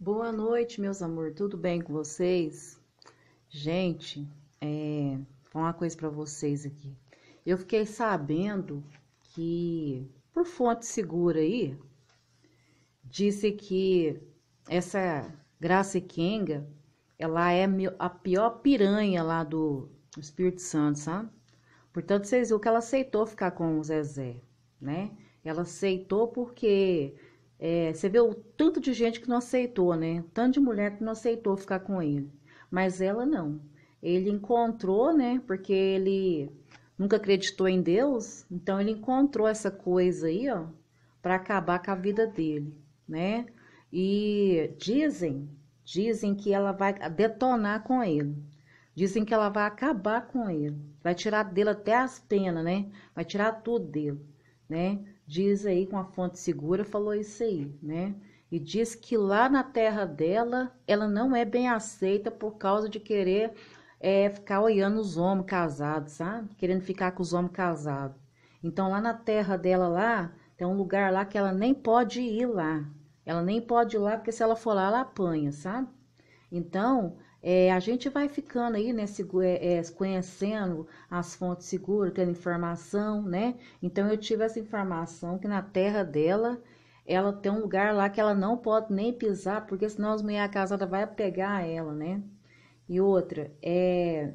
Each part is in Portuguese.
Boa noite, meus amor. Tudo bem com vocês? Gente, é, vou uma coisa para vocês aqui. Eu fiquei sabendo que, por fonte segura aí, disse que essa Graça Kenga, ela é a pior piranha lá do Espírito Santo, sabe? Portanto, vocês viram que ela aceitou ficar com o Zezé, né? Ela aceitou porque é, você vê o tanto de gente que não aceitou, né? Tanto de mulher que não aceitou ficar com ele. Mas ela não. Ele encontrou, né? Porque ele nunca acreditou em Deus, então ele encontrou essa coisa aí, ó, para acabar com a vida dele, né? E dizem, dizem que ela vai detonar com ele. Dizem que ela vai acabar com ele, vai tirar dele até as penas, né? Vai tirar tudo dele, né? diz aí com a fonte segura, falou isso aí, né? E diz que lá na terra dela, ela não é bem aceita por causa de querer é, ficar olhando os homens casados, sabe? Querendo ficar com os homens casados. Então lá na terra dela lá, tem um lugar lá que ela nem pode ir lá. Ela nem pode ir lá, porque se ela for lá, ela apanha, sabe? Então, é, a gente vai ficando aí, né, se, é, é, conhecendo as fontes seguras, tendo informação, né? Então, eu tive essa informação que na terra dela, ela tem um lugar lá que ela não pode nem pisar, porque senão as mulheres casadas vai pegar ela, né? E outra, é...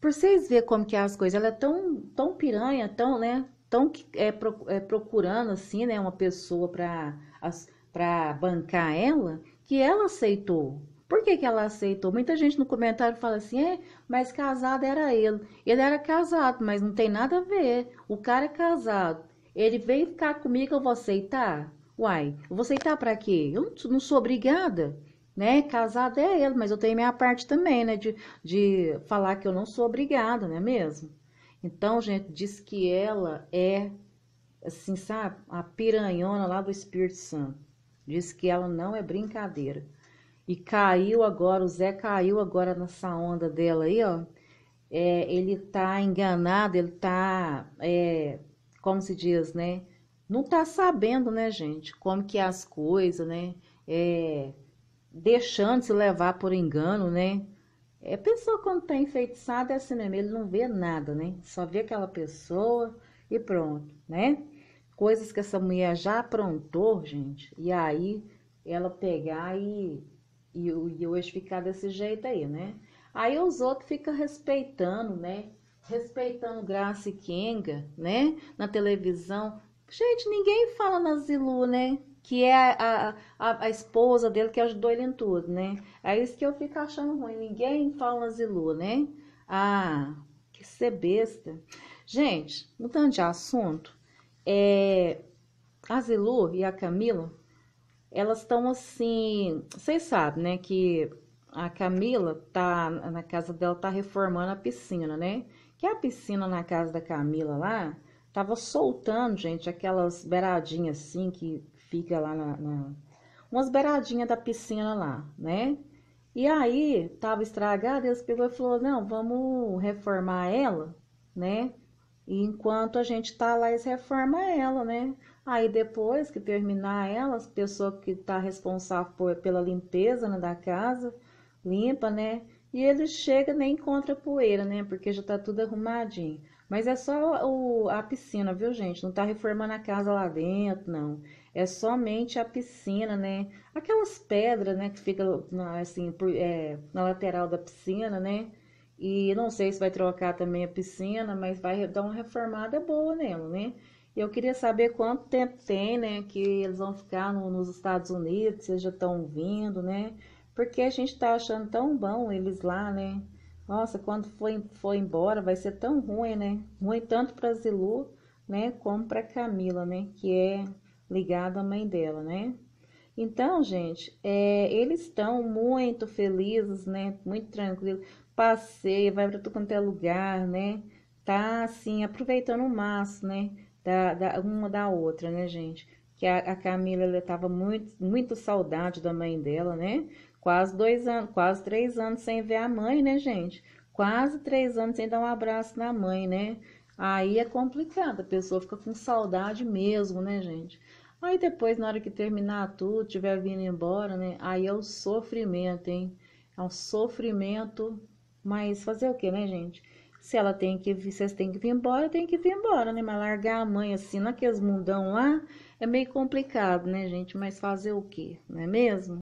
Por vocês verem como que é as coisas, ela é tão, tão piranha, tão, né? Tão é, é, procurando, assim, né? Uma pessoa para bancar ela, que ela aceitou. Por que, que ela aceitou? Muita gente no comentário fala assim: é, mas casado era ele. Ele era casado, mas não tem nada a ver. O cara é casado. Ele vem ficar comigo, eu vou aceitar? Uai, eu vou aceitar para quê? Eu não sou obrigada né? Casado é ele, mas eu tenho minha parte também, né? De, de falar que eu não sou obrigada, não é mesmo? Então, gente, diz que ela é, assim, sabe, a piranhona lá do Espírito Santo. Diz que ela não é brincadeira. E caiu agora, o Zé caiu agora nessa onda dela aí, ó. É, ele tá enganado, ele tá, é, como se diz, né? Não tá sabendo, né, gente, como que é as coisas, né? É, deixando se levar por engano, né? É, a pessoa quando tá enfeitiçada é assim mesmo, ele não vê nada, né? Só vê aquela pessoa e pronto, né? Coisas que essa mulher já aprontou, gente, e aí ela pegar e e, e hoje ficar desse jeito aí, né? Aí os outros ficam respeitando, né? Respeitando Graça e Kenga, né? Na televisão. Gente, ninguém fala na Zilu, né? Que é a, a, a esposa dele que ajudou ele em tudo, né? É isso que eu fico achando ruim. Ninguém fala na Zilu, né? Ah, que ser besta. Gente, mudando de assunto, é, a Zilu e a Camila elas estão assim. Vocês sabem, né? Que a Camila tá na casa dela, tá reformando a piscina, né? Que a piscina na casa da Camila lá tava soltando, gente, aquelas beiradinhas assim que fica lá na, na... umas beiradinhas da piscina lá, né? E aí tava estragada, eles pegou e falou: "Não, vamos reformar ela", né? E enquanto a gente tá lá, eles reformam ela, né? Aí depois que terminar ela, a pessoa que está responsável por, pela limpeza né, da casa, limpa, né? E ele chega nem encontra poeira, né? Porque já tá tudo arrumadinho. Mas é só o, a piscina, viu, gente? Não tá reformando a casa lá dentro, não. É somente a piscina, né? Aquelas pedras, né? Que fica assim, é, na lateral da piscina, né? E não sei se vai trocar também a piscina, mas vai dar uma reformada boa nela, né? Eu queria saber quanto tempo tem, né, que eles vão ficar no, nos Estados Unidos, se já estão vindo, né? Porque a gente tá achando tão bom eles lá, né? Nossa, quando foi, foi embora vai ser tão ruim, né? Ruim tanto para Zilu, né, como para Camila, né, que é ligada à mãe dela, né? Então, gente, é, eles estão muito felizes, né? Muito tranquilos. Passeia, vai para tudo quanto é lugar, né? Tá assim, aproveitando o máximo, né? da, da uma da outra, né, gente? Que a, a Camila ela tava muito, muito saudade da mãe dela, né? Quase dois anos, quase três anos sem ver a mãe, né, gente? Quase três anos sem dar um abraço na mãe, né? Aí é complicado, a pessoa fica com saudade mesmo, né, gente? Aí depois, na hora que terminar tudo, tiver vindo embora, né? Aí é o sofrimento, hein? É um sofrimento, mas fazer o que, né, gente? Se ela tem que vir, vocês têm que vir embora, tem que vir embora, né? Mas largar a mãe assim naqueles mundão lá é meio complicado, né, gente? Mas fazer o quê, não é mesmo?